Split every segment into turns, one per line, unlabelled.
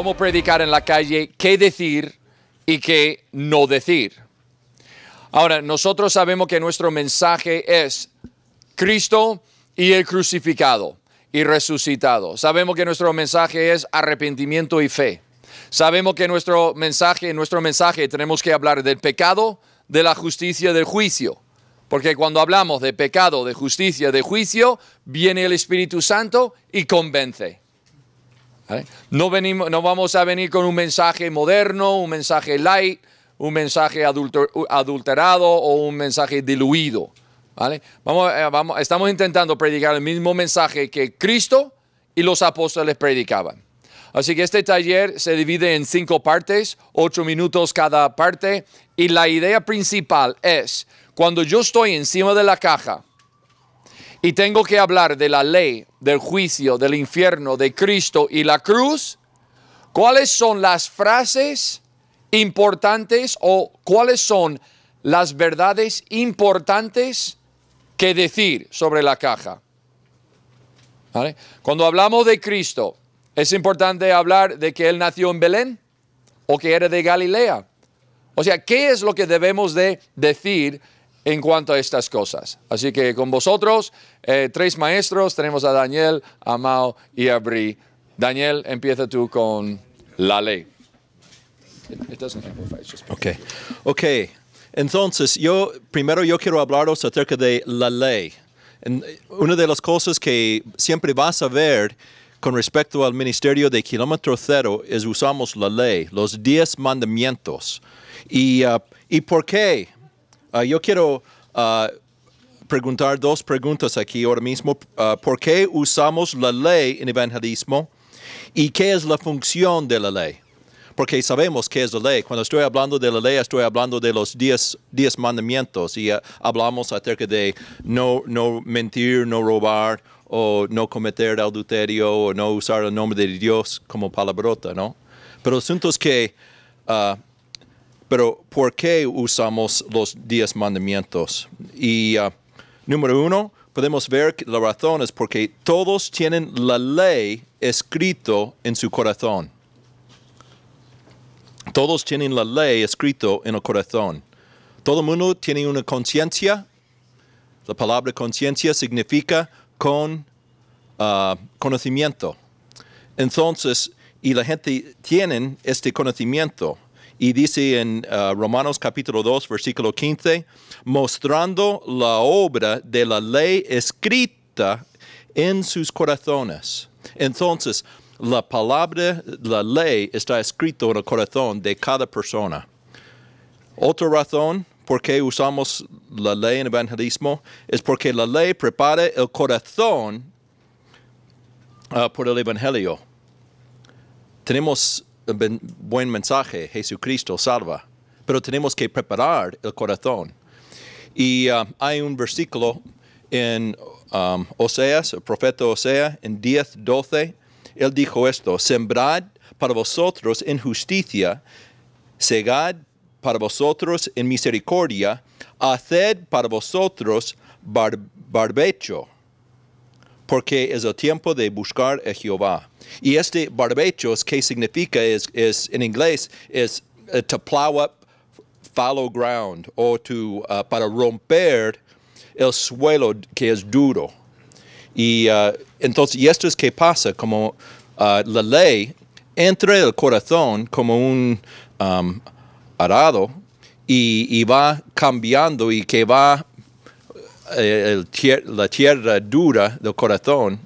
cómo predicar en la calle, qué decir y qué no decir. Ahora, nosotros sabemos que nuestro mensaje es Cristo y el crucificado y resucitado. Sabemos que nuestro mensaje es arrepentimiento y fe. Sabemos que nuestro mensaje, nuestro mensaje tenemos que hablar del pecado, de la justicia, del juicio. Porque cuando hablamos de pecado, de justicia, de juicio, viene el Espíritu Santo y convence. No, venimos, no vamos a venir con un mensaje moderno, un mensaje light, un mensaje adulterado o un mensaje diluido. Vamos, eh, vamos, estamos intentando predicar el mismo mensaje que Cristo y los apóstoles predicaban. Así que este taller se divide en cinco partes, ocho minutos cada parte, y la idea principal es, cuando yo estoy encima de la caja, y tengo que hablar de la ley, del juicio, del infierno, de Cristo y la cruz, ¿cuáles son las frases importantes o cuáles son las verdades importantes que decir sobre la caja? Cuando hablamos de Cristo, es importante hablar de que Él nació en Belén o que era de Galilea. O sea, ¿qué es lo que debemos de decir en cuanto a estas cosas. Así que con vosotros, eh, tres maestros, tenemos a Daniel, a Mao y a Bri. Daniel, empieza tú con la ley.
Ok, ok. Entonces, yo primero yo quiero hablaros acerca de la ley. una de las cosas que siempre vas a ver con respecto al ministerio de kilómetro cero es usamos la ley, los diez mandamientos. ¿Y, uh, ¿y por qué? Ah, yo quiero ah, preguntar dos preguntas aquí ahora mismo. Ah, ¿Por qué usamos la ley en evangelismo? ¿Y qué es la función de la ley? Porque sabemos qué es la ley. Cuando estoy hablando de la ley, estoy hablando de los diez, mandamientos y hablamos acerca de no, no mentir, no robar o no cometer adulterio o no usar el nombre de Dios como palabrota, ¿no? Pero es que pero ¿por qué usamos los diez mandamientos? Y ah, número uno, podemos ver que la razón es porque todos tienen la ley escrito en su corazón. Todos tienen la ley escrito en el corazón. Todo el mundo tiene una conciencia. La palabra conciencia significa con ah, conocimiento. Entonces, y la gente tiene este conocimiento y dice en uh, Romanos capítulo 2, versículo 15, mostrando la obra de la ley escrita en sus corazones. Entonces, la palabra, la ley está escrito en el corazón de cada persona. Otra razón por qué usamos la ley en evangelismo es porque la ley prepara el corazón uh, por el evangelio. Tenemos buen mensaje, Jesucristo salva, pero tenemos que preparar el corazón. Y uh, hay un versículo en um, Oseas, el profeta Oseas, en 10, 12, él dijo esto, sembrad para vosotros en justicia, segad para vosotros en misericordia, haced para vosotros barbecho porque es el tiempo de buscar a Jehová. Y este barbechos, ¿qué significa? Es, en inglés, es eh, to plow up fallow ground, o uh, para romper el suelo que es duro. Y uh, entonces, esto es que pasa, como uh, la ley entra el corazón como un um, arado y va cambiando y que va eh, la tierra dura del corazón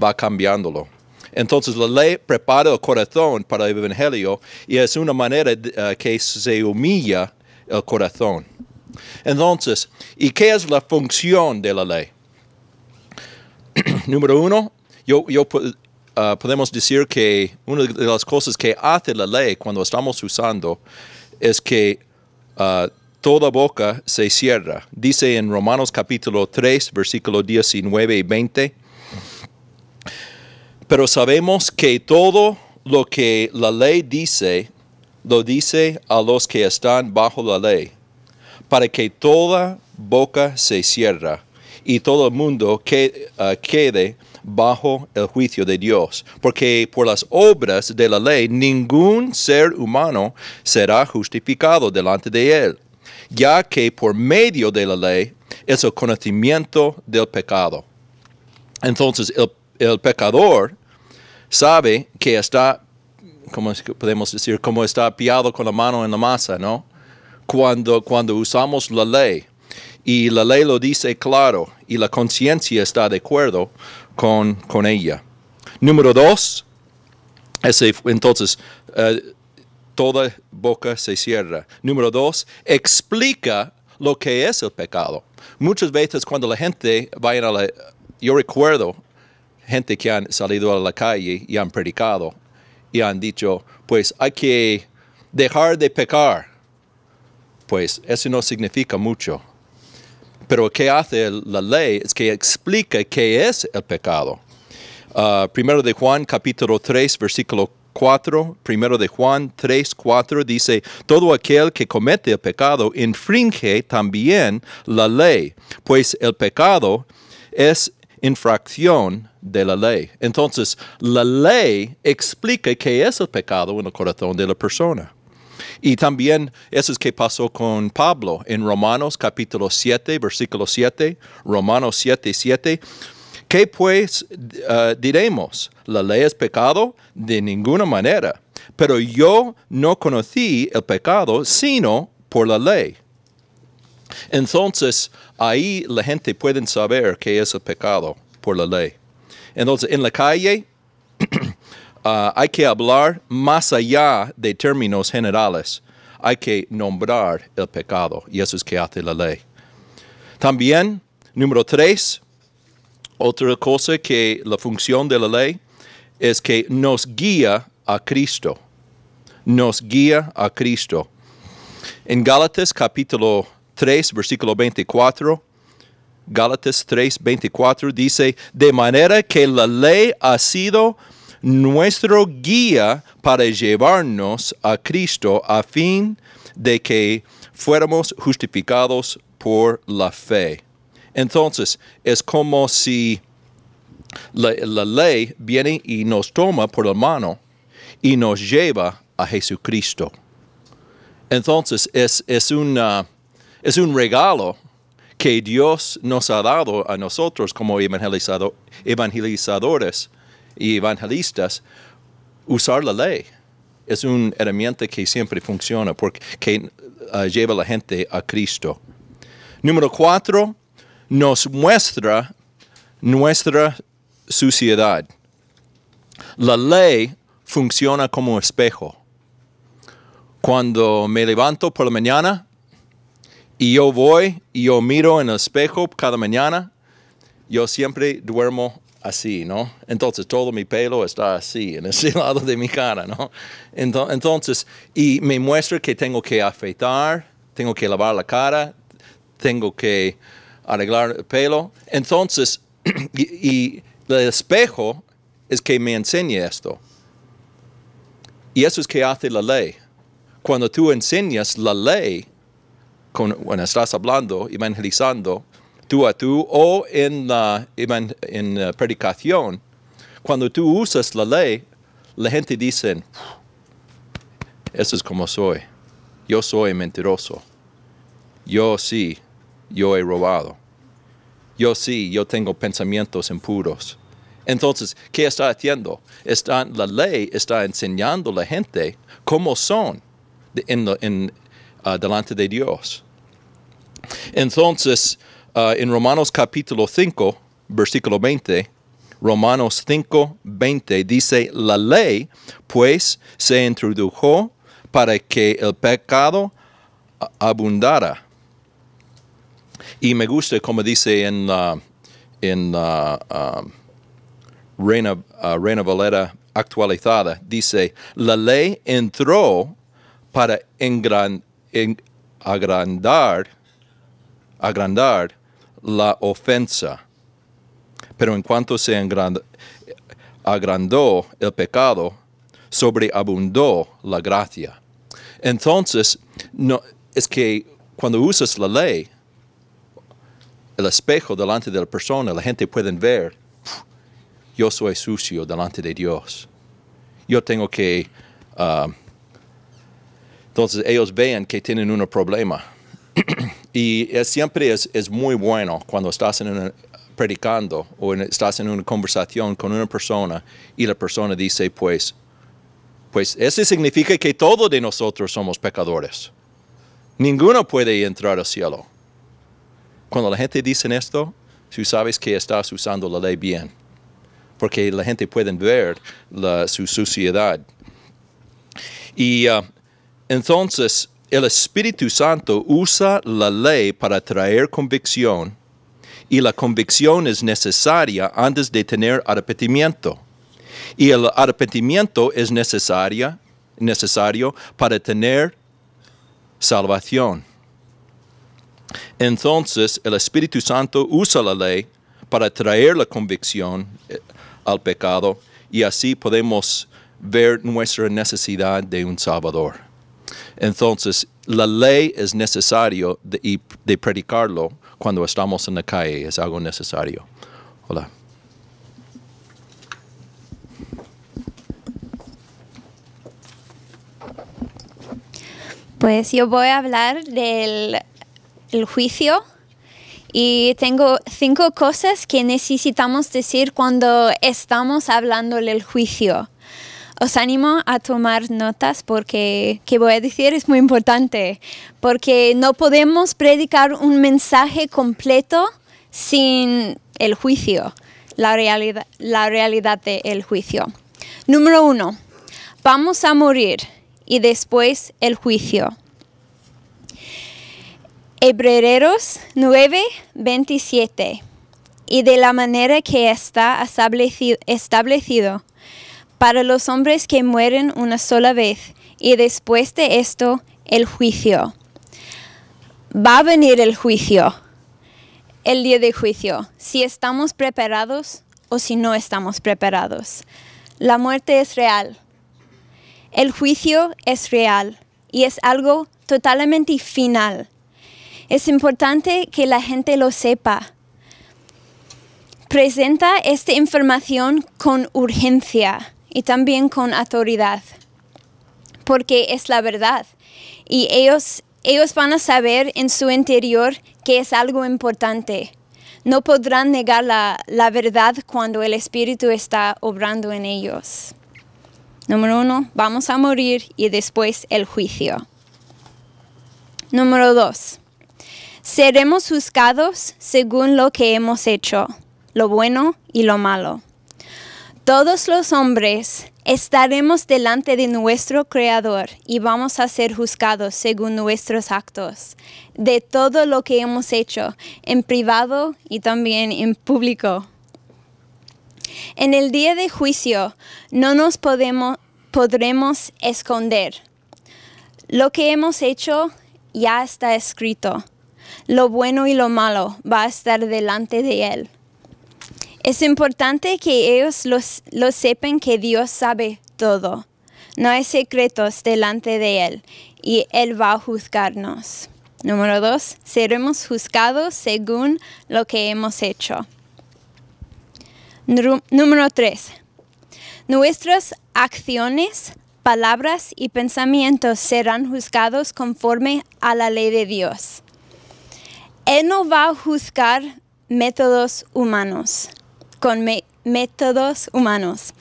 va cambiándolo. Entonces la ley prepara el corazón para el Evangelio y es una manera eh, que se humilla el corazón. Entonces, ¿y qué es la función de la ley? Número uno, yo, ah, podemos decir que una de las cosas que hace la ley cuando estamos usando es que ah, toda boca se cierra. Dice en Romanos capítulo 3, versículo 19 y 20, pero sabemos que todo lo que la ley dice, lo dice a los que están bajo la ley, para que toda boca se cierra y todo el mundo ah, quede bajo el juicio de Dios, porque por las obras de la ley ningún ser humano será justificado delante de él ya que por medio de la ley es el conocimiento del pecado. Entonces el, pecador sabe que está, como podemos decir, como está piado con la mano en la masa, ¿no? Cuando, cuando usamos la ley, y la ley lo dice claro, y la conciencia está de acuerdo con, con ella. Número dos, entonces, eh, toda boca se cierra. Número dos, explica lo que es el pecado. Muchas veces cuando la gente va a la... Yo recuerdo gente que han salido a la calle y han predicado y han dicho, pues hay que dejar de pecar. Pues eso no significa mucho. Pero qué hace la ley es que explica qué es el pecado. Ah, primero de Juan capítulo 3, versículo 4, primero de Juan 3, 4 dice, todo aquel que comete el pecado infringe también la ley, pues el pecado es infracción de la ley. Entonces, la ley explica qué es el pecado en el corazón de la persona. Y también eso es que pasó con Pablo en Romanos capítulo 7, versículo 7, Romanos 7, 7 ¿Qué pues ah, diremos? ¿La ley es pecado? De ninguna manera. Pero yo no conocí el pecado sino por la ley. Entonces, ahí la gente puede saber qué es el pecado por la ley. Entonces, en la calle ah, hay que hablar más allá de términos generales. Hay que nombrar el pecado y eso es que hace la ley. También, número tres, otra cosa que la función de la ley es que nos guía a Cristo. Nos guía a Cristo. En Gálatas capítulo 3, versículo 24, Gálatas 3, 24 dice, de manera que la ley ha sido nuestro guía para llevarnos a Cristo a fin de que fuéramos justificados por la fe. Entonces, es como si la, ley viene y nos toma por la mano y nos lleva a Jesucristo. Entonces, es, es, un regalo que Dios nos ha dado a nosotros como evangelizado, evangelizadores y evangelistas, usar la ley. Es un herramienta que siempre funciona porque que, ah, lleva a la gente a Cristo. Número cuatro, nos muestra nuestra suciedad. La ley funciona como espejo. Cuando me levanto por la mañana y yo voy y yo miro en el espejo cada mañana, yo siempre duermo así, ¿no? Entonces todo mi pelo está así, en ese lado de mi cara, ¿no? Entonces, y me muestra que tengo que afeitar, tengo que lavar la cara, tengo que arreglar el pelo. Entonces, y, el espejo es que me enseñe esto. Y eso es que hace la ley. Cuando tú enseñas la ley, cuando estás hablando, evangelizando, tú a tú, o en en predicación, cuando tú usas la ley, la gente dice, eso es como soy. Yo soy mentiroso. Yo sí, yo he robado yo sí, yo tengo pensamientos impuros. Entonces, ¿qué está haciendo? Está, la ley está enseñando a la gente cómo son ah, delante de Dios. Entonces, ah, en Romanos capítulo 5, versículo 20, Romanos 5, 20 dice, la ley pues se introdujo para que el pecado ah, abundara y me gusta, como dice en, en um, uh, Reina, Valera actualizada, dice, la ley entró para agrandar, agrandar la ofensa. Pero en cuanto se agrandó el pecado, sobreabundó la gracia. Entonces, no, es que cuando usas la ley, el espejo delante de la persona, la gente puede ver, yo soy sucio delante de Dios. Yo tengo que... Ah, entonces ellos vean que tienen un problema. y es, siempre es, muy bueno cuando estás en predicando o estás en una conversación con una persona y la persona dice, pues, pues eso significa que todos de nosotros somos pecadores. Ninguno puede entrar al cielo. Cuando la gente dice esto, tú sabes que estás usando la ley bien, porque la gente puede ver su suciedad. Y ah, entonces el Espíritu Santo usa la ley para traer convicción y la convicción es necesaria antes de tener arrepentimiento. Y el arrepentimiento es necesaria, necesario para tener salvación. Entonces el Espíritu Santo usa la ley para traer la convicción eh, al pecado y así podemos ver nuestra necesidad de un Salvador. Entonces, la ley es necesario de, de predicarlo cuando estamos en la calle, es algo necesario. Hola.
Pues yo voy a hablar del el juicio y tengo cinco cosas que necesitamos decir cuando estamos hablando del juicio. Os animo a tomar notas porque que voy a decir es muy importante, porque no podemos predicar un mensaje completo sin el juicio, la realidad, la realidad del juicio. Número uno, vamos a morir y después el juicio. Hebreros 9, 27. Y de la manera que está establecido, para los hombres que mueren una sola vez, y después de esto el juicio. Va a venir el juicio, el día de juicio, si estamos preparados o si no estamos preparados. La muerte es real. El juicio es real y es algo totalmente final. Es importante que la gente lo sepa. Presenta esta información con urgencia y también con autoridad, porque es la verdad. Y ellos, ellos van a saber en su interior que es algo importante. No podrán negar la, la verdad cuando el Espíritu está obrando en ellos. Número uno, vamos a morir y después el juicio. Número dos, Seremos juzgados según lo que hemos hecho, lo bueno y lo malo. Todos los hombres estaremos delante de nuestro Creador y vamos a ser juzgados según nuestros actos, de todo lo que hemos hecho, en privado y también en público. En el día de juicio no nos podremos esconder. Lo que hemos hecho ya está escrito. Lo bueno y lo malo va a estar delante de Él. Es importante que ellos lo sepan que Dios sabe todo. No hay secretos delante de Él y Él va a juzgarnos. Número dos, seremos juzgados según lo que hemos hecho. Número tres, nuestras acciones, palabras y pensamientos serán juzgados conforme a la ley de Dios. Él no va a juzgar métodos humanos, con métodos humanos.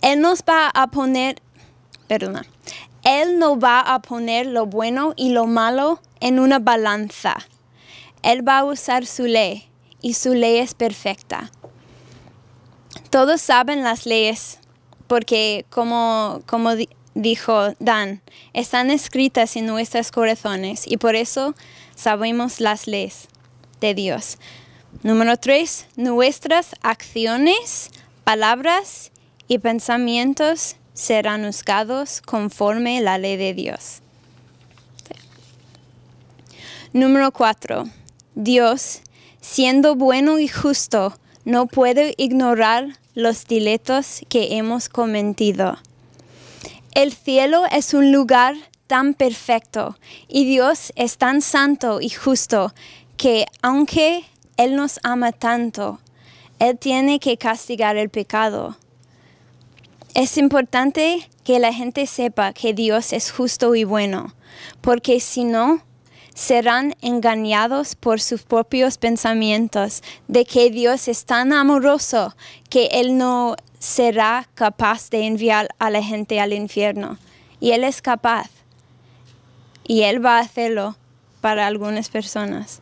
Él nos va a poner, perdona, Él no va a poner lo bueno y lo malo en una balanza. Él va a usar su ley y su ley es perfecta. Todos saben las leyes porque como, como dijo Dan, están escritas en nuestros corazones y por eso sabemos las leyes de Dios. Número tres, nuestras acciones, palabras y pensamientos serán juzgados conforme la ley de Dios. Número cuatro, Dios, siendo bueno y justo, no puede ignorar los diletos que hemos cometido. El cielo es un lugar tan perfecto y Dios es tan santo y justo que aunque Él nos ama tanto, Él tiene que castigar el pecado. Es importante que la gente sepa que Dios es justo y bueno, porque si no, serán engañados por sus propios pensamientos de que Dios es tan amoroso que Él no será capaz de enviar a la gente al infierno. Y Él es capaz y Él va a hacerlo para algunas personas.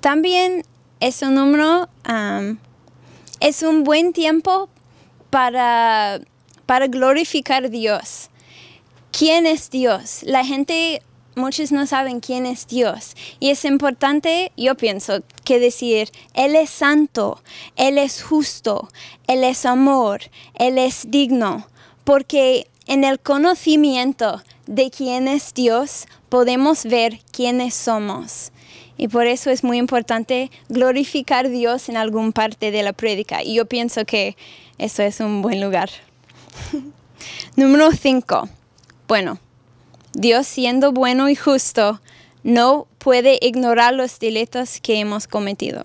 También es un número, es un buen tiempo para, para glorificar a Dios. ¿Quién es Dios? La gente, muchos no saben quién es Dios. Y es importante, yo pienso, que decir, Él es santo, Él es justo, Él es amor, Él es digno, porque en el conocimiento de quién es Dios, podemos ver quiénes somos. Y por eso es muy importante glorificar a Dios en alguna parte de la prédica. Y yo pienso que eso es un buen lugar. Número 5. Bueno, Dios siendo bueno y justo, no puede ignorar los delitos que hemos cometido.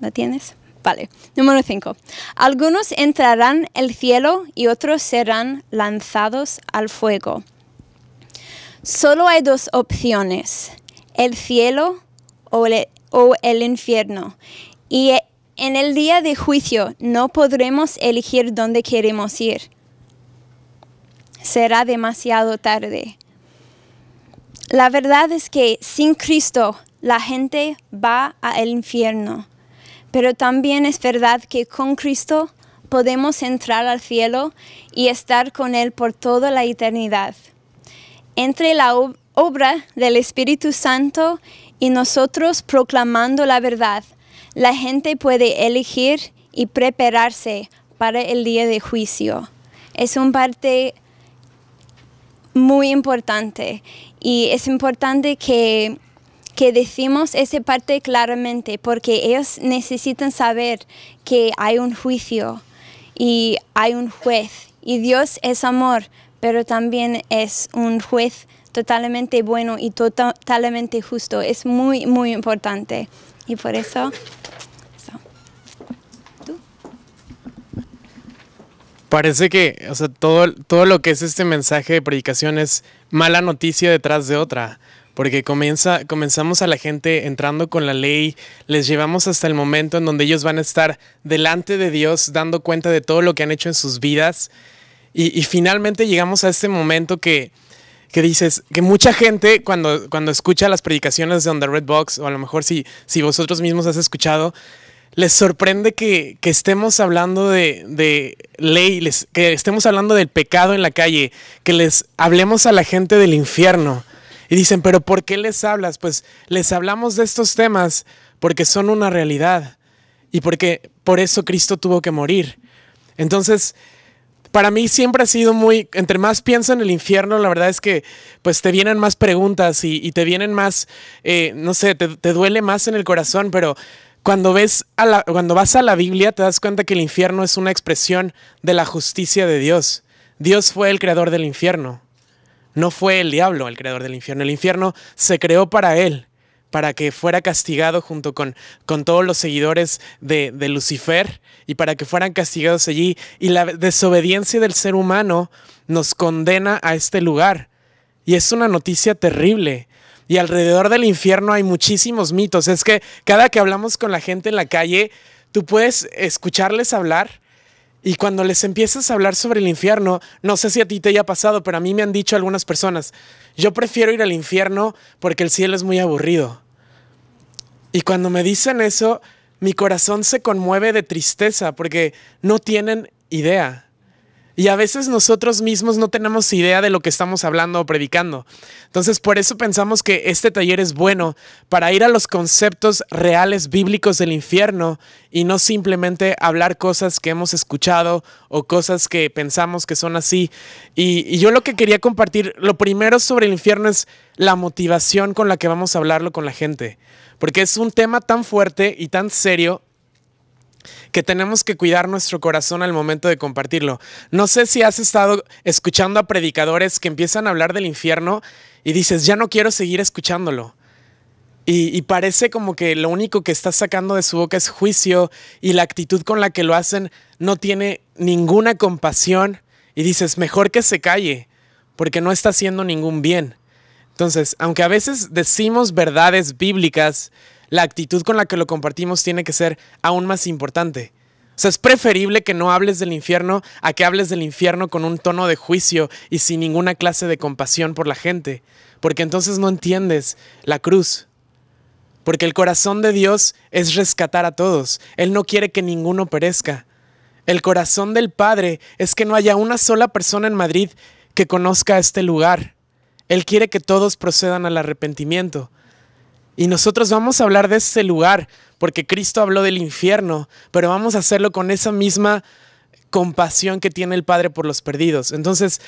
¿La tienes? Vale. Número 5. Algunos entrarán al cielo y otros serán lanzados al fuego. Solo hay dos opciones, el cielo o el, infierno. Y e, en el día de juicio no podremos elegir dónde queremos ir. Será demasiado tarde. La verdad es que sin Cristo la gente va al infierno, pero también es verdad que con Cristo podemos entrar al cielo y estar con Él por toda la eternidad entre la obra del Espíritu Santo y nosotros proclamando la verdad, la gente puede elegir y prepararse para el día de juicio. Es un parte muy importante y es importante que, que decimos esa parte claramente porque ellos necesitan saber que hay un juicio y hay un juez y Dios es amor, pero también es un juez totalmente bueno y tota-, totalmente justo. Es muy, muy importante. Y por eso...
Parece que o sea, todo, todo lo que es este mensaje de predicación es mala noticia detrás de otra porque comienza, comenzamos a la gente entrando con la ley, les llevamos hasta el momento en donde ellos van a estar delante de Dios dando cuenta de todo lo que han hecho en sus vidas y, finalmente llegamos a este momento que, dices que mucha gente cuando, cuando escucha las predicaciones de On the Red Box, o a lo mejor si, si vosotros mismos has escuchado, les sorprende que, estemos hablando de, de ley, que estemos hablando del pecado en la calle, que les hablemos a la gente del infierno. Y dicen, pero ¿por qué les hablas? Pues les hablamos de estos temas porque son una realidad y porque por eso Cristo tuvo que morir. Entonces, para mí siempre ha sido muy, entre más pienso en el infierno, la verdad es que pues te vienen más preguntas y, te vienen más, eh, no sé, te, duele más en el corazón, pero cuando ves cuando vas a la Biblia te das cuenta que el infierno es una expresión de la justicia de Dios. Dios fue el creador del infierno. No fue el diablo el creador del infierno. El infierno se creó para él para que fuera castigado junto con, con todos los seguidores de, de, Lucifer y para que fueran castigados allí. Y la desobediencia del ser humano nos condena a este lugar. Y es una noticia terrible. Y alrededor del infierno hay muchísimos mitos. Es que cada que hablamos con la gente en la calle, tú puedes escucharles hablar y cuando les empiezas a hablar sobre el infierno, no sé si a ti te haya pasado, pero a mí me han dicho algunas personas, yo prefiero ir al infierno porque el cielo es muy aburrido. Y cuando me dicen eso, mi corazón se conmueve de tristeza porque no tienen idea. Y a veces nosotros mismos no tenemos idea de lo que estamos hablando o predicando. Entonces, por eso pensamos que este taller es bueno para ir a los conceptos reales bíblicos del infierno y no simplemente hablar cosas que hemos escuchado o cosas que pensamos que son así. Y, yo lo que quería compartir, lo primero sobre el infierno es la motivación con la que vamos a hablarlo con la gente. Porque es un tema tan fuerte y tan serio que tenemos que cuidar nuestro corazón al momento de compartirlo. No sé si has estado escuchando a predicadores que empiezan a hablar del infierno y dices, ya no quiero seguir escuchándolo. Y, parece como que lo único que está sacando de su boca es juicio y la actitud con la que lo hacen no tiene ninguna compasión y dices, mejor que se calle, porque no está haciendo ningún bien. Entonces, aunque a veces decimos verdades bíblicas, la actitud con la que lo compartimos tiene que ser aún más importante. O sea, es preferible que no hables del infierno a que hables del infierno con un tono de juicio y sin ninguna clase de compasión por la gente, porque entonces no entiendes la cruz. Porque el corazón de Dios es rescatar a todos. Él no quiere que ninguno perezca. El corazón del Padre es que no haya una sola persona en Madrid que conozca este lugar. Él quiere que todos procedan al arrepentimiento. Y nosotros vamos a hablar de ese lugar, porque Cristo habló del infierno, pero vamos a hacerlo con esa misma compasión que tiene el Padre por los perdidos. Entonces,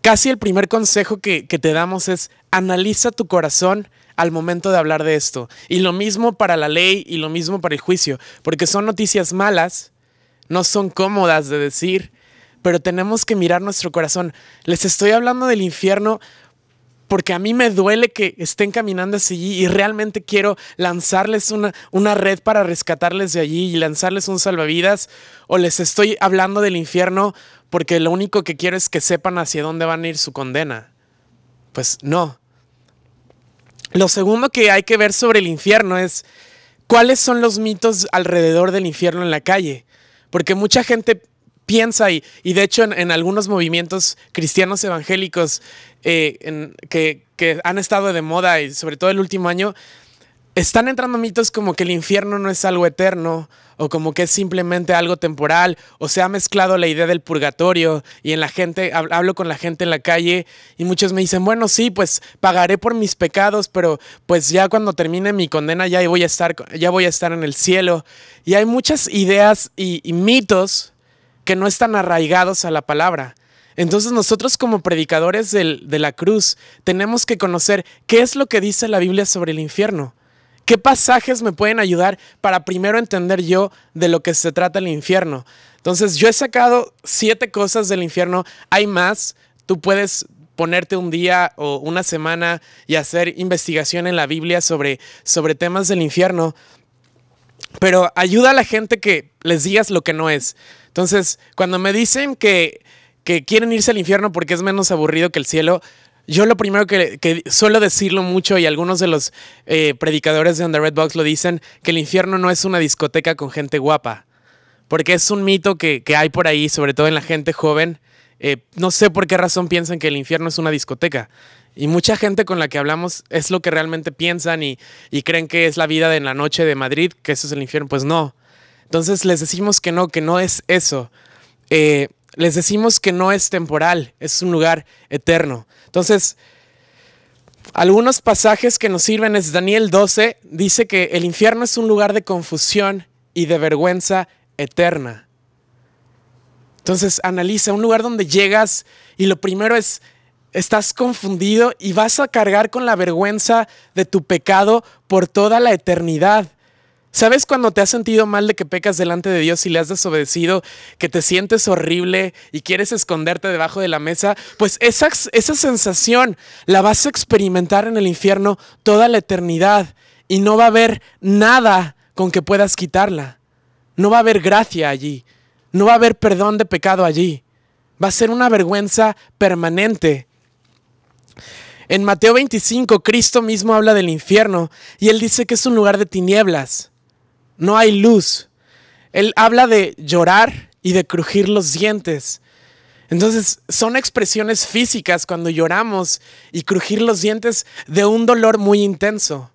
casi el primer consejo que, que, te damos es analiza tu corazón al momento de hablar de esto. Y lo mismo para la ley y lo mismo para el juicio, porque son noticias malas, no son cómodas de decir, pero tenemos que mirar nuestro corazón. Les estoy hablando del infierno porque a mí me duele que estén caminando así allí y realmente quiero lanzarles una, una red para rescatarles de allí y lanzarles un salvavidas, o les estoy hablando del infierno porque lo único que quiero es que sepan hacia dónde van a ir su condena. Pues no. Lo segundo que hay que ver sobre el infierno es cuáles son los mitos alrededor del infierno en la calle, porque mucha gente piensa y, y de hecho en, algunos movimientos cristianos evangélicos eh, que, han estado de moda y sobre todo el último año, están entrando mitos como que el infierno no es algo eterno o como que es simplemente algo temporal o se ha mezclado la idea del purgatorio y en la gente hablo con la gente en la calle y muchos me dicen, "Bueno, sí, pues pagaré por mis pecados, pero pues ya cuando termine mi condena ya voy a estar ya voy a estar en el cielo." Y hay muchas ideas y mitos que no están arraigados a la palabra. Entonces nosotros como predicadores de la cruz tenemos que conocer qué es lo que dice la Biblia sobre el infierno. ¿Qué pasajes me pueden ayudar para primero entender yo de lo que se trata el infierno? Entonces yo he sacado siete cosas del infierno, hay más, tú puedes ponerte un día o una semana y hacer investigación en la Biblia sobre, sobre temas del infierno, pero ayuda a la gente que les digas lo que no es. Entonces, cuando me dicen que, quieren irse al infierno porque es menos aburrido que el cielo, yo lo primero que, suelo decirlo mucho y algunos de los eh, predicadores de Under Red Box lo dicen, que el infierno no es una discoteca con gente guapa, porque es un mito que, que hay por ahí, sobre todo en la gente joven. Eh, no sé por qué razón piensan que el infierno es una discoteca. Y mucha gente con la que hablamos es lo que realmente piensan y, y creen que es la vida de en la noche de Madrid, que eso es el infierno. Pues no, entonces les decimos que no, que no es eso. Eh, les decimos que no es temporal, es un lugar eterno. Entonces, algunos pasajes que nos sirven es Daniel 12, dice que el infierno es un lugar de confusión y de vergüenza eterna. Entonces, analiza un lugar donde llegas y lo primero es, estás confundido y vas a cargar con la vergüenza de tu pecado por toda la eternidad. ¿Sabes cuando te has sentido mal de que pecas delante de Dios y le has desobedecido, que te sientes horrible y quieres esconderte debajo de la mesa? Pues esa, esa sensación la vas a experimentar en el infierno toda la eternidad y no va a haber nada con que puedas quitarla. No va a haber gracia allí. No va a haber perdón de pecado allí. Va a ser una vergüenza permanente. En Mateo 25, Cristo mismo habla del infierno y él dice que es un lugar de tinieblas no hay luz. Él habla de llorar y de crujir los dientes. Entonces son expresiones físicas cuando lloramos y crujir los dientes de un dolor muy intenso.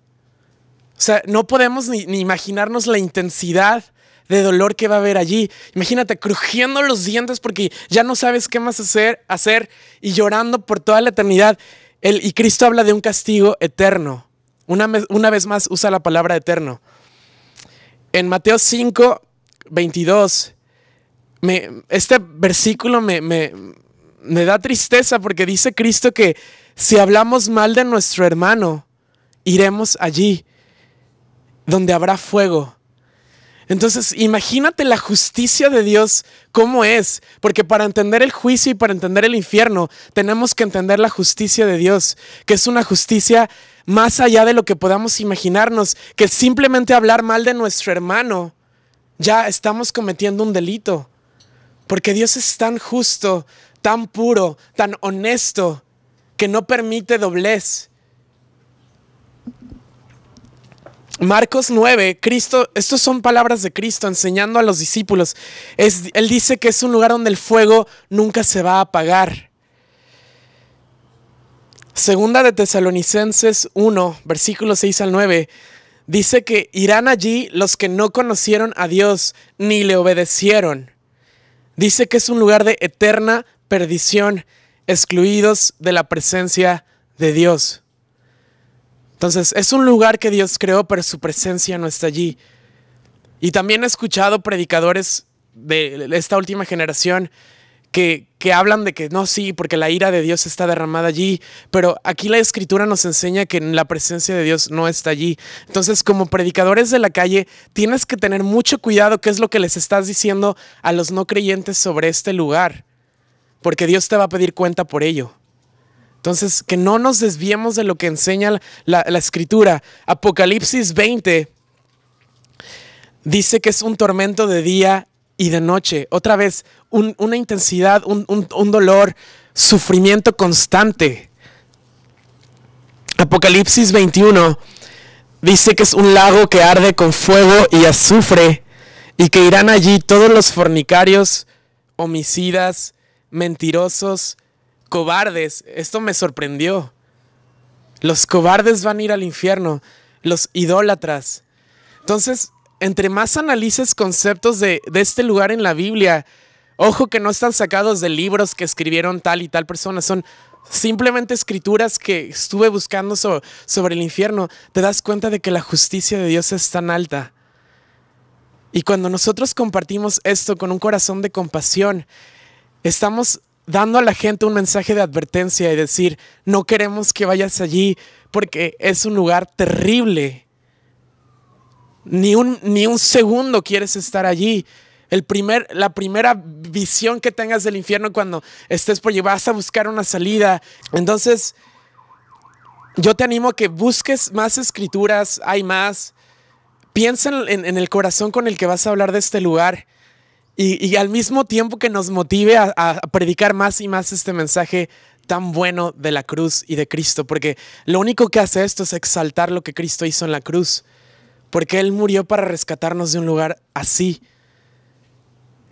O sea, no podemos ni, imaginarnos la intensidad de dolor que va a haber allí. Imagínate crujiendo los dientes porque ya no sabes qué más hacer, hacer y llorando por toda la eternidad. y Cristo habla de un castigo eterno. una vez más usa la palabra eterno en Mateo 5, 22, este versículo me da tristeza porque dice Cristo que si hablamos mal de nuestro hermano, iremos allí donde habrá fuego entonces, imagínate la justicia de Dios, cómo es, porque para entender el juicio y para entender el infierno, tenemos que entender la justicia de Dios, que es una justicia más allá de lo que podamos imaginarnos, que simplemente hablar mal de nuestro hermano, ya estamos cometiendo un delito, porque Dios es tan justo, tan puro, tan honesto, que no permite doblez. Marcos 9, Cristo, estas son palabras de Cristo enseñando a los discípulos. él dice que es un lugar donde el fuego nunca se va a apagar. Segunda de Tesalonicenses 1, versículos 6 al 9, dice que irán allí los que no conocieron a Dios ni le obedecieron. Dice que es un lugar de eterna perdición, excluidos de la presencia de Dios. Entonces, es un lugar que Dios creó, pero su presencia no está allí. Y también he escuchado predicadores de esta última generación que, hablan de que no, sí, porque la ira de Dios está derramada allí, pero aquí la escritura nos enseña que la presencia de Dios no está allí. Entonces, como predicadores de la calle, tienes que tener mucho cuidado qué es lo que les estás diciendo a los no creyentes sobre este lugar, porque Dios te va a pedir cuenta por ello. Entonces, que no nos desviemos de lo que enseña la, escritura. Apocalipsis 20 dice que es un tormento de día y de noche. Otra vez, una intensidad, un, dolor, sufrimiento constante. Apocalipsis 21 dice que es un lago que arde con fuego y azufre y que irán allí todos los fornicarios, homicidas, mentirosos, cobardes, esto me sorprendió. Los cobardes van a ir al infierno, los idólatras. Entonces, entre más analices conceptos de, este lugar en la Biblia, ojo que no están sacados de libros que escribieron tal y tal persona, son simplemente escrituras que estuve buscando sobre el infierno, te das cuenta de que la justicia de Dios es tan alta. Y cuando nosotros compartimos esto con un corazón de compasión, estamos dando a la gente un mensaje de advertencia y decir, no queremos que vayas allí porque es un lugar terrible. Ni un, ni un segundo quieres estar allí. El primer, la primera visión que tengas del infierno cuando estés por vas a buscar una salida. Entonces, yo te animo a que busques más escrituras, hay más. Piensa en, en el corazón con el que vas a hablar de este lugar y, al mismo tiempo que nos motive a, predicar más y más este mensaje tan bueno de la cruz y de Cristo, porque lo único que hace esto es exaltar lo que Cristo hizo en la cruz, porque Él murió para rescatarnos de un lugar así.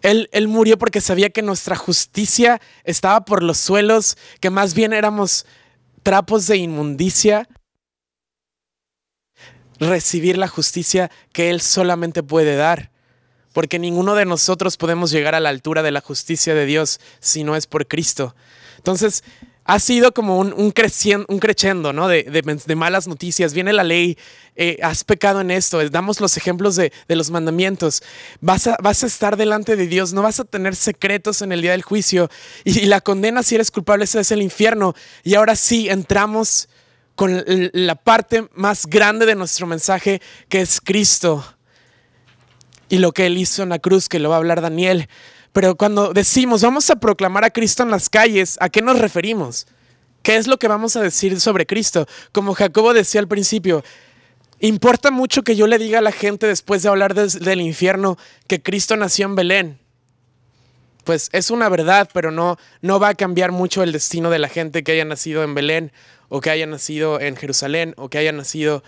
Él, él murió porque sabía que nuestra justicia estaba por los suelos, que más bien éramos trapos de inmundicia. Recibir la justicia que Él solamente puede dar porque ninguno de nosotros podemos llegar a la altura de la justicia de Dios si no es por Cristo. Entonces, ha sido como un, un, creciendo, un ¿no? De, malas noticias. Viene la ley, eh, has pecado en esto, eh, damos los ejemplos de, los mandamientos. Vas a, estar delante de Dios, no vas a tener secretos en el día del juicio. Y, la condena, si eres culpable, ese es el infierno. Y ahora sí, entramos con la parte más grande de nuestro mensaje, que es Cristo y lo que Él hizo en la cruz, que lo va a hablar Daniel. Pero cuando decimos vamos a proclamar a Cristo en las calles, ¿a qué nos referimos? ¿Qué es lo que vamos a decir sobre Cristo? Como Jacobo decía al principio, importa mucho que yo le diga a la gente después de hablar del infierno que Cristo nació en Belén. Pues es una verdad, pero no, no va a cambiar mucho el destino de la gente que haya nacido en Belén o que haya nacido en Jerusalén o que haya nacido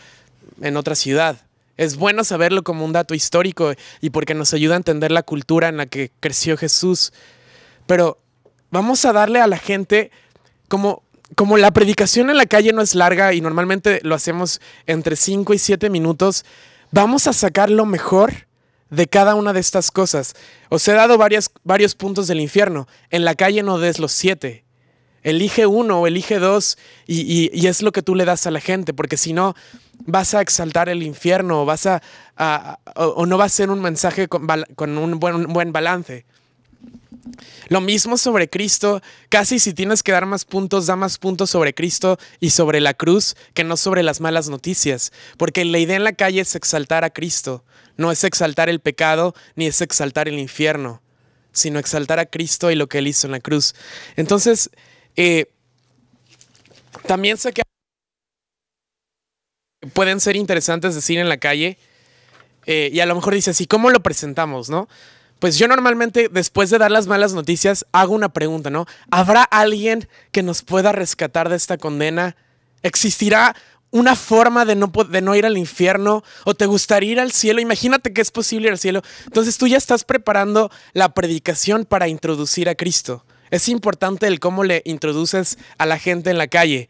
en otra ciudad es bueno saberlo como un dato histórico y porque nos ayuda a entender la cultura en la que creció Jesús. Pero vamos a darle a la gente como como la predicación en la calle no es larga y normalmente lo hacemos entre 5 y 7 minutos, vamos a sacar lo mejor de cada una de estas cosas. Os he dado varios puntos del infierno. En la calle no des los siete. Elige uno o elige dos y, es lo que tú le das a la gente, porque si no vas a exaltar el infierno o, vas a, o, no va a ser un mensaje con, un, buen, un buen balance. Lo mismo sobre Cristo, casi si tienes que dar más puntos, da más puntos sobre Cristo y sobre la cruz que no sobre las malas noticias, porque la idea en la calle es exaltar a Cristo, no es exaltar el pecado ni es exaltar el infierno, sino exaltar a Cristo y lo que él hizo en la cruz. Entonces, eh, también sé que pueden ser interesantes decir en la calle eh, y a lo mejor dices, ¿y cómo lo presentamos, no? Pues yo normalmente después de dar las malas noticias hago una pregunta, ¿no? ¿Habrá alguien que nos pueda rescatar de esta condena? ¿Existirá una forma de no, de no ir al infierno o te gustaría ir al cielo. Imagínate que es posible ir al cielo. Entonces tú ya estás preparando la predicación para introducir a Cristo. Es importante el cómo le introduces a la gente en la calle.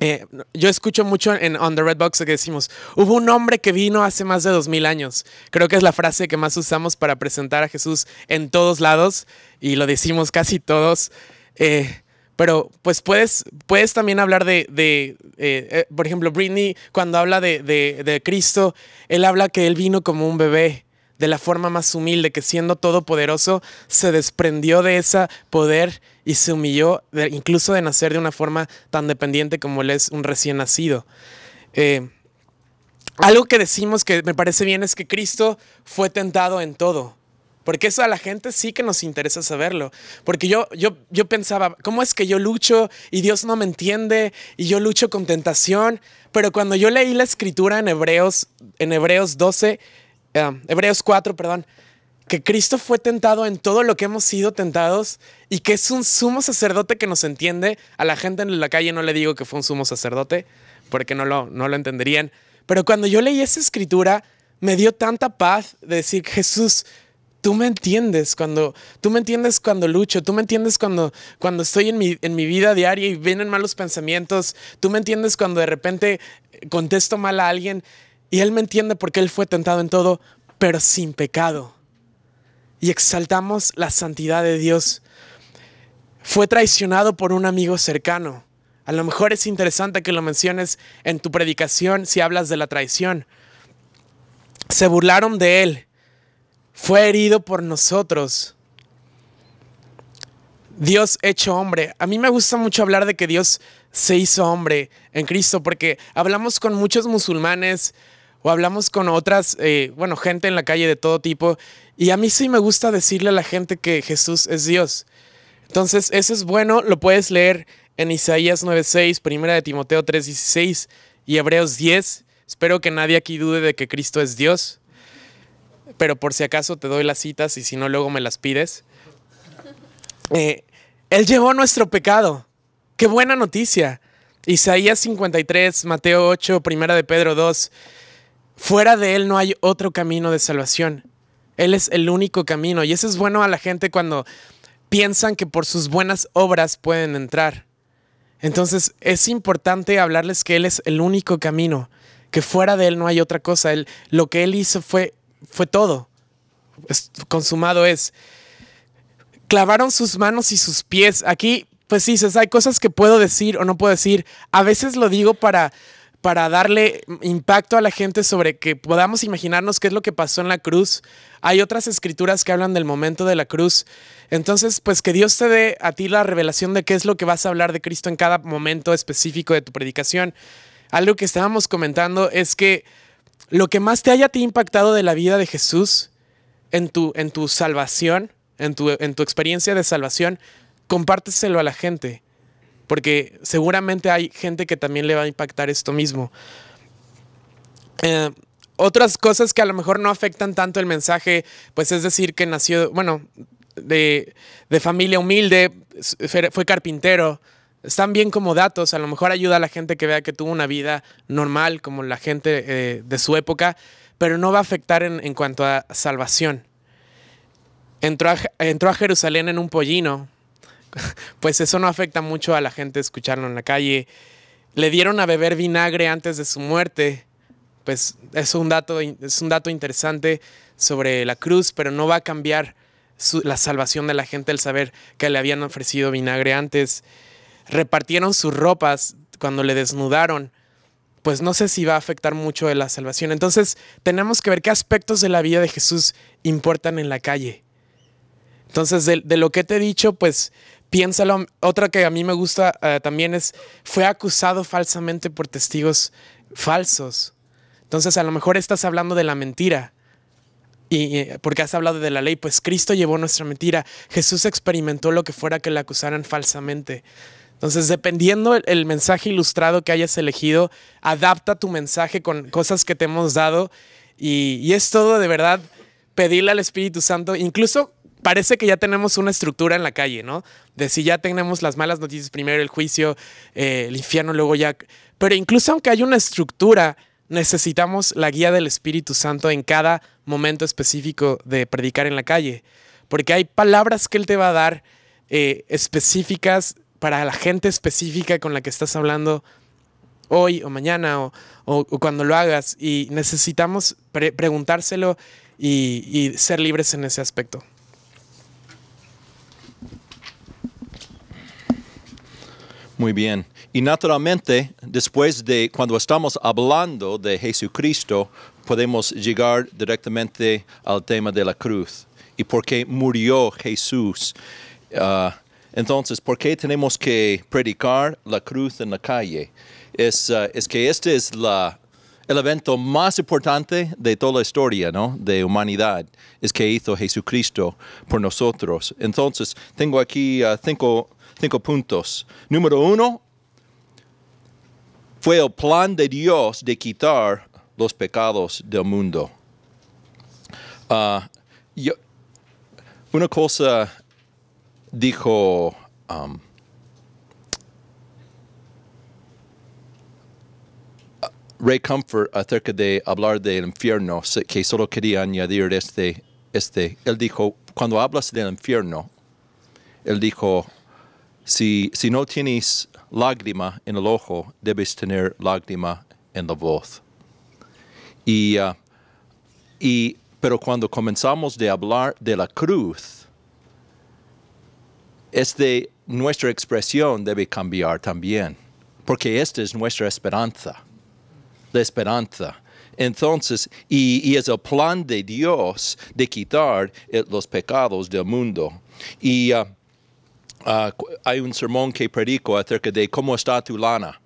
Eh, yo escucho mucho en On the Red Box que decimos, hubo un hombre que vino hace más de dos mil años. Creo que es la frase que más usamos para presentar a Jesús en todos lados y lo decimos casi todos. Eh, pero pues puedes, puedes también hablar de, eh, por ejemplo, Britney cuando habla de Cristo, él habla que él vino como un bebé de la forma más humilde, que siendo todopoderoso se desprendió de ese poder y se humilló incluso de nacer de una forma tan dependiente como él es un recién nacido. Eh, algo que decimos que me parece bien es que Cristo fue tentado en todo. Porque eso a la gente sí que nos interesa saberlo. Porque yo, yo, yo pensaba, ¿cómo es que yo lucho y Dios no me entiende y yo lucho con tentación? Pero cuando yo leí la escritura en Hebreos, en Hebreos 12, eh, Hebreos 4, perdón, que Cristo fue tentado en todo lo que hemos sido tentados y que es un sumo sacerdote que nos entiende. A la gente en la calle no le digo que fue un sumo sacerdote porque no lo, no lo entenderían. Pero cuando yo leí esa escritura, me dio tanta paz de decir, Jesús, tú me entiendes cuando tú me entiendes cuando lucho, tú me entiendes cuando cuando estoy en mi, en mi vida diaria y vienen malos pensamientos, tú me entiendes cuando de repente contesto mal a alguien. Y Él me entiende porque Él fue tentado en todo, pero sin pecado. Y exaltamos la santidad de Dios. Fue traicionado por un amigo cercano. A lo mejor es interesante que lo menciones en tu predicación si hablas de la traición. Se burlaron de Él. Fue herido por nosotros. Dios hecho hombre. A mí me gusta mucho hablar de que Dios se hizo hombre en Cristo, porque hablamos con muchos musulmanes, o hablamos con otras, eh, bueno, gente en la calle de todo tipo. Y a mí sí me gusta decirle a la gente que Jesús es Dios. Entonces, eso es bueno, lo puedes leer en Isaías 9:6, Primera de Timoteo 3:16 y Hebreos 10. Espero que nadie aquí dude de que Cristo es Dios. Pero por si acaso te doy las citas y si no, luego me las pides. Eh, él llevó nuestro pecado. ¡Qué buena noticia! Isaías 53, Mateo 8, Primera de Pedro 2. Fuera de Él no hay otro camino de salvación. Él es el único camino. Y eso es bueno a la gente cuando piensan que por sus buenas obras pueden entrar. Entonces es importante hablarles que Él es el único camino, que fuera de Él no hay otra cosa. Él, lo que Él hizo fue, fue todo. consumado es. Clavaron sus manos y sus pies. Aquí, pues sí, hay cosas que puedo decir o no puedo decir. A veces lo digo para para darle impacto a la gente sobre que podamos imaginarnos qué es lo que pasó en la cruz. Hay otras escrituras que hablan del momento de la cruz. Entonces, pues que Dios te dé a ti la revelación de qué es lo que vas a hablar de Cristo en cada momento específico de tu predicación. Algo que estábamos comentando es que lo que más te haya impactado de la vida de Jesús en tu, en tu salvación, en tu, en tu experiencia de salvación, compárteselo a la gente porque seguramente hay gente que también le va a impactar esto mismo. Eh, otras cosas que a lo mejor no afectan tanto el mensaje, pues es decir que nació, bueno, de, de familia humilde, fue carpintero, están bien como datos, a lo mejor ayuda a la gente que vea que tuvo una vida normal como la gente eh, de su época, pero no va a afectar en, cuanto a salvación. Entró entró a Jerusalén en un pollino, pues eso no afecta mucho a la gente escucharlo en la calle. Le dieron a beber vinagre antes de su muerte. Pues es un dato, es un dato interesante sobre la cruz, pero no va a cambiar la salvación de la gente el saber que le habían ofrecido vinagre antes. Repartieron sus ropas cuando le desnudaron. Pues no sé si va a afectar mucho la salvación. Entonces tenemos que ver qué aspectos de la vida de Jesús importan en la calle. Entonces, de, lo que te he dicho, pues piénsalo. Otra que a mí me gusta eh, también es, fue acusado falsamente por testigos falsos. Entonces a lo mejor estás hablando de la mentira. Y, porque has hablado de la ley, pues Cristo llevó nuestra mentira. Jesús experimentó lo que fuera que le acusaran falsamente. Entonces, dependiendo el, mensaje ilustrado que hayas elegido, adapta tu mensaje con cosas que te hemos dado. y es todo de verdad pedirle al Espíritu Santo, incluso parece que ya tenemos una estructura en la calle, ¿no? De si ya tenemos las malas noticias primero, el juicio, eh, el infierno, luego ya... Pero incluso aunque haya una estructura, necesitamos la guía del Espíritu Santo en cada momento específico de predicar en la calle, porque hay palabras que Él te va a dar eh, específicas para la gente específica con la que estás hablando hoy o mañana o, cuando lo hagas y necesitamos preguntárselo y ser libres en ese aspecto.
Muy bien. Y naturalmente, después de cuando estamos hablando de Jesucristo, podemos llegar directamente al tema de la cruz y por qué murió Jesús. Ah, entonces, ¿por qué tenemos que predicar la cruz en la calle? Es, ah, es que este es la, el evento más importante de toda la historia de humanidad, es que hizo Jesucristo por nosotros. Entonces, tengo aquí ah, cinco cinco puntos. Número uno, fue el plan de Dios de quitar los pecados del mundo. Ah, una cosa dijo um, Ray Comfort acerca de hablar del infierno, que solo quería añadir este, este. Él dijo, cuando hablas del infierno, él dijo, si, no tienes lágrima en el ojo, debes tener lágrima en la voz. Y, uh, pero cuando comenzamos de hablar de la cruz, este, nuestra expresión debe cambiar también, porque esta es nuestra esperanza, la esperanza. Entonces, y, es el plan de Dios de quitar los pecados del mundo. Y uh, hay un sermón que predico acerca de cómo está tu lana.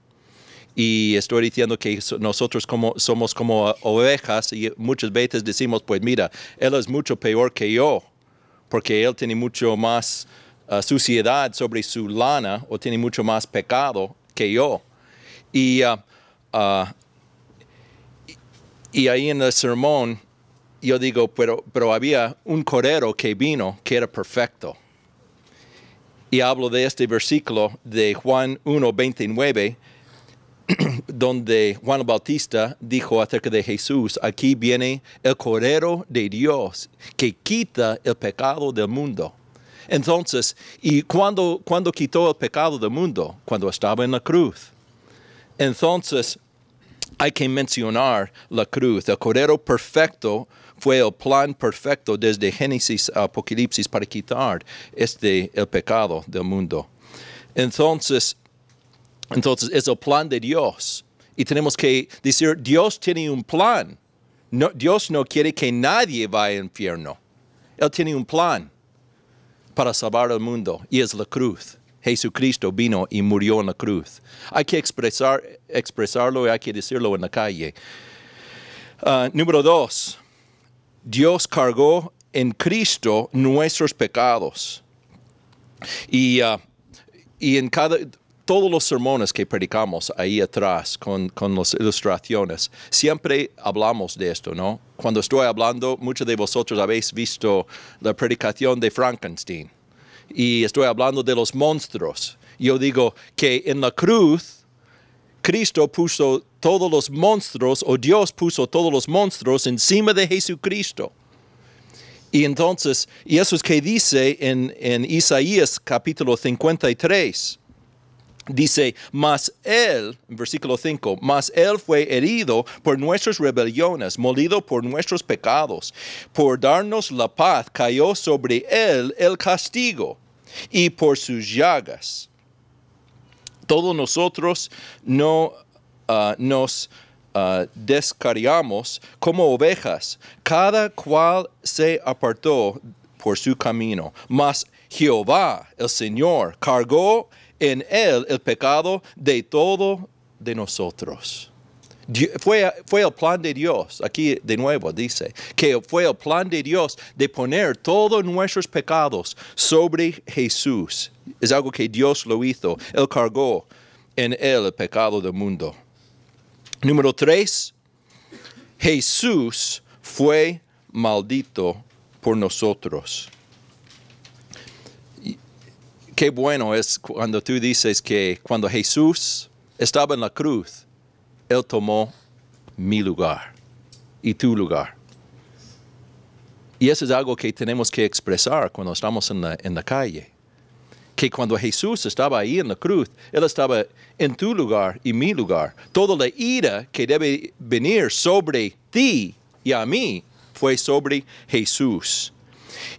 Y estoy diciendo que nosotros como, somos como ovejas y muchas veces decimos, pues mira, él es mucho peor que yo, porque él tiene mucho más ah, suciedad sobre su lana o tiene mucho más pecado que yo. Y, ah, ah, ahí en el sermón yo digo, pero, pero había un corero que vino que era perfecto y hablo de este versículo de Juan 1.29, donde Juan Bautista dijo acerca de Jesús, aquí viene el Cordero de Dios que quita el pecado del mundo. Entonces, ¿y cuándo, cuando quitó el pecado del mundo? Cuando estaba en la cruz. Entonces, hay que mencionar la cruz, el Cordero perfecto fue el plan perfecto desde Génesis a Apocalipsis para quitar este, el pecado del mundo. Entonces, entonces es el plan de Dios. Y tenemos que decir, Dios tiene un plan. Dios no quiere que nadie vaya al infierno. Él tiene un plan para salvar al mundo y es la cruz. Jesucristo vino y murió en la cruz. Hay que expresar, expresarlo y hay que decirlo en la calle. Ah, número dos, Dios cargó en Cristo nuestros pecados. Ah, y, en cada, todos los sermones que predicamos ahí atrás con, con las ilustraciones, siempre hablamos de esto, ¿no? Cuando estoy hablando, muchos de vosotros habéis visto la predicación de Frankenstein y estoy hablando de los monstruos. Yo digo que en la cruz, Cristo puso todos los monstruos, o Dios puso todos los monstruos encima de Jesucristo. Y entonces, y eso es que dice en, en Isaías capítulo 53. Dice, mas él, versículo 5, mas él fue herido por nuestras rebeliones, molido por nuestros pecados. Por darnos la paz cayó sobre él el castigo y por sus llagas. Todos nosotros no Ah, nos ah, descariamos como ovejas, cada cual se apartó por su camino. Mas Jehová, el Señor, cargó en él el pecado de todo de nosotros. fue, fue, el plan de Dios, aquí de nuevo dice, que fue el plan de Dios de poner todos nuestros pecados sobre Jesús. Es algo que Dios lo hizo, Él cargó en Él el pecado del mundo. Número tres, Jesús fue maldito por nosotros. qué bueno es cuando tú dices que cuando Jesús estaba en la cruz, Él tomó mi lugar y tu lugar. Y eso es algo que tenemos que expresar cuando estamos en en la calle que cuando Jesús estaba ahí en la cruz, Él estaba en tu lugar y mi lugar. Toda la ira que debe venir sobre ti y a mí fue sobre Jesús.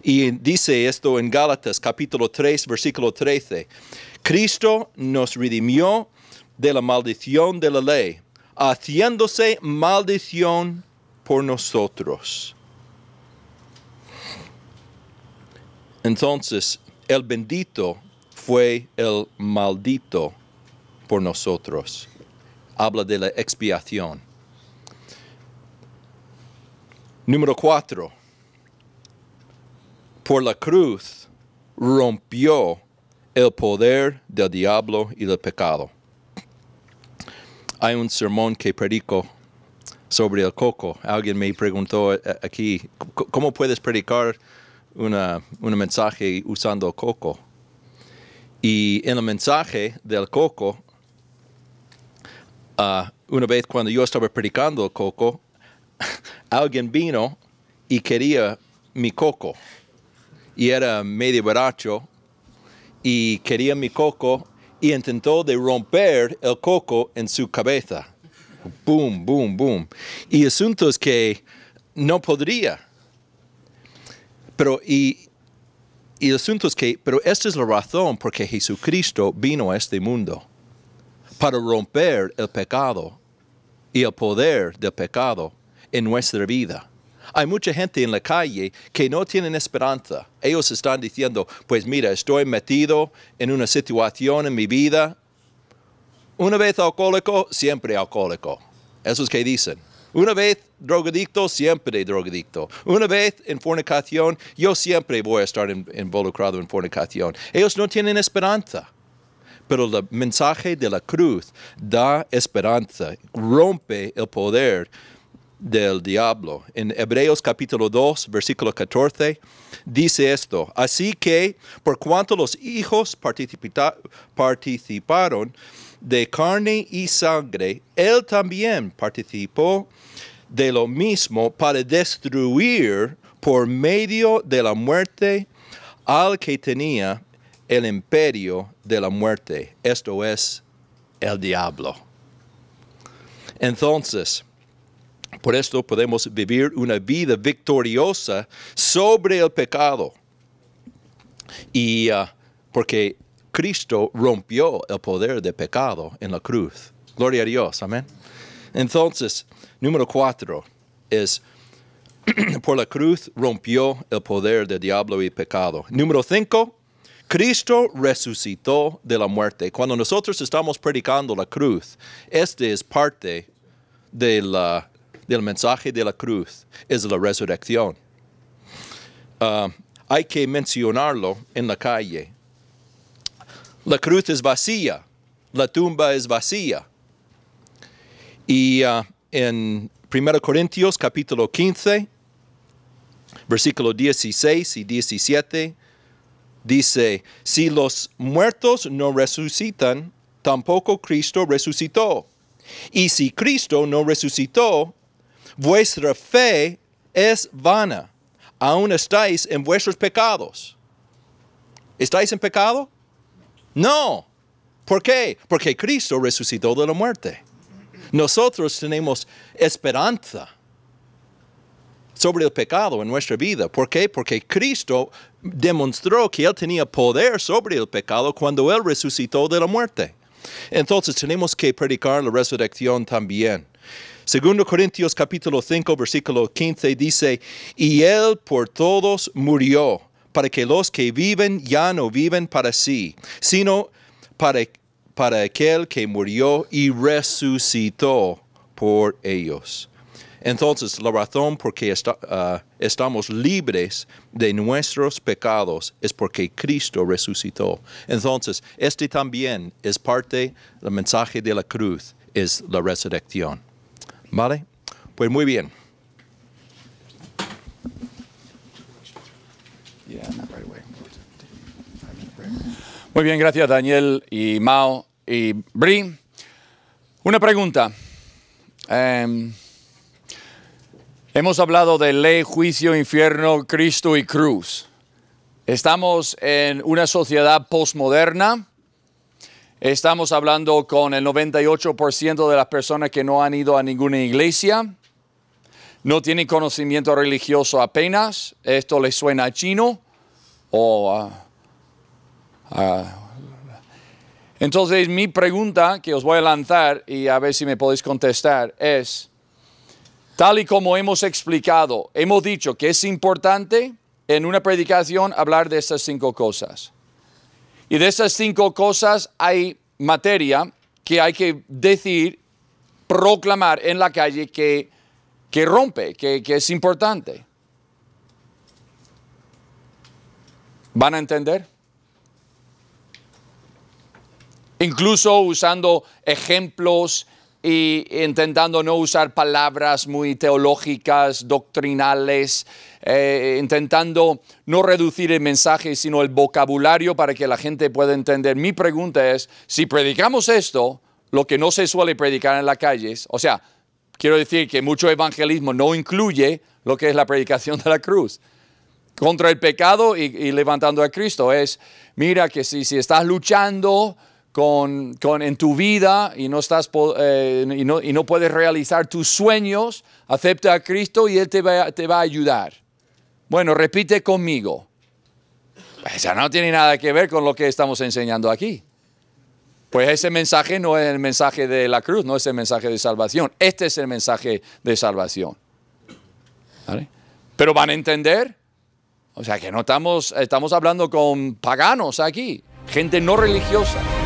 Y dice esto en Gálatas capítulo 3, versículo 13. Cristo nos redimió de la maldición de la ley, haciéndose maldición por nosotros. Entonces, el bendito fue el maldito por nosotros. Habla de la expiación. Número cuatro. Por la cruz rompió el poder del diablo y del pecado. Hay un sermón que predico sobre el coco. Alguien me preguntó eh, aquí, ¿cómo puedes predicar un mensaje usando coco? Y en el mensaje del coco, ah, una vez cuando yo estaba predicando el coco, alguien vino y quería mi coco. Y era medio baracho y quería mi coco y intentó de romper el coco en su cabeza. Boom, boom, boom. Y asuntos que no podría. Pero y y el asunto es que, pero esta es la razón por que Jesucristo vino a este mundo, para romper el pecado y el poder del pecado en nuestra vida. Hay mucha gente en la calle que no tienen esperanza. Ellos están diciendo, pues mira, estoy metido en una situación en mi vida. Una vez alcohólico, siempre alcohólico. Eso es que dicen. Una vez drogadicto, siempre drogadicto. Una vez en fornicación, yo siempre voy a estar involucrado en fornicación. Ellos no tienen esperanza. Pero el mensaje de la cruz da esperanza, rompe el poder del diablo. En Hebreos capítulo 2, versículo 14, dice esto, así que por cuanto los hijos participaron de carne y sangre, él también participó de lo mismo para destruir por medio de la muerte al que tenía el imperio de la muerte, esto es, el diablo. Entonces, por esto podemos vivir una vida victoriosa sobre el pecado. Y ah, porque Cristo rompió el poder de pecado en la cruz. Gloria a Dios, amén. Entonces, número cuatro es, por la cruz rompió el poder de diablo y pecado. Número cinco, Cristo resucitó de la muerte. Cuando nosotros estamos predicando la cruz, este es parte del mensaje de la cruz, es la resurrección. Ah, hay que mencionarlo en la calle. La cruz es vacía, la tumba es vacía. Y uh, en 1 Corintios capítulo 15, versículo 16 y 17, dice, si los muertos no resucitan, tampoco Cristo resucitó. Y si Cristo no resucitó, vuestra fe es vana. Aún estáis en vuestros pecados. ¿Estáis en pecado? No. ¿Por qué? Porque Cristo resucitó de la muerte. Nosotros tenemos esperanza sobre el pecado en nuestra vida. ¿Por qué? Porque Cristo demostró que Él tenía poder sobre el pecado cuando Él resucitó de la muerte. Entonces tenemos que predicar la resurrección también. Segundo Corintios capítulo 5 versículo 15 dice, y Él por todos murió para que los que viven ya no viven para sí, sino para, para aquel que murió y resucitó por ellos. Entonces, la razón por que ah, estamos libres de nuestros pecados es porque Cristo resucitó. Entonces, este también es parte del mensaje de la cruz, es la resurrección. ¿Vale? Pues muy bien.
Muy bien, gracias Daniel y Mao y Bri. Una pregunta. Em, hemos hablado de ley, juicio, infierno, Cristo y cruz. Estamos en una sociedad postmoderna. Estamos hablando con el 98% de las personas que no han ido a ninguna iglesia. No tienen conocimiento religioso apenas. Esto les suena chino. O, ah. Entonces mi pregunta que os voy a lanzar y a ver si me podéis contestar es, tal y como hemos explicado, hemos dicho que es importante en una predicación hablar de estas cinco cosas. Y de estas cinco cosas hay materia que hay que decir, proclamar en la calle que, rompe, que, que es importante. ¿Van a entender? Incluso usando ejemplos y intentando no usar palabras muy teológicas, doctrinales, eh, intentando no reducir el mensaje, sino el vocabulario para que la gente pueda entender. Mi pregunta es, si predicamos esto, lo que no se suele predicar en las calles, o sea, quiero decir que mucho evangelismo no incluye lo que es la predicación de la cruz contra el pecado y, levantando a Cristo. Es, mira que si, si estás luchando con, con, en tu vida y no, estás, eh, y, no, y no puedes realizar tus sueños, acepta a Cristo y Él te va, a ayudar. Bueno, repite conmigo. sea, no tiene nada que ver con lo que estamos enseñando aquí. Pues ese mensaje no es el mensaje de la cruz, no es el mensaje de salvación. Este es el mensaje de salvación. Pero van a entender o sea que no estamos, estamos hablando con paganos aquí, gente no religiosa.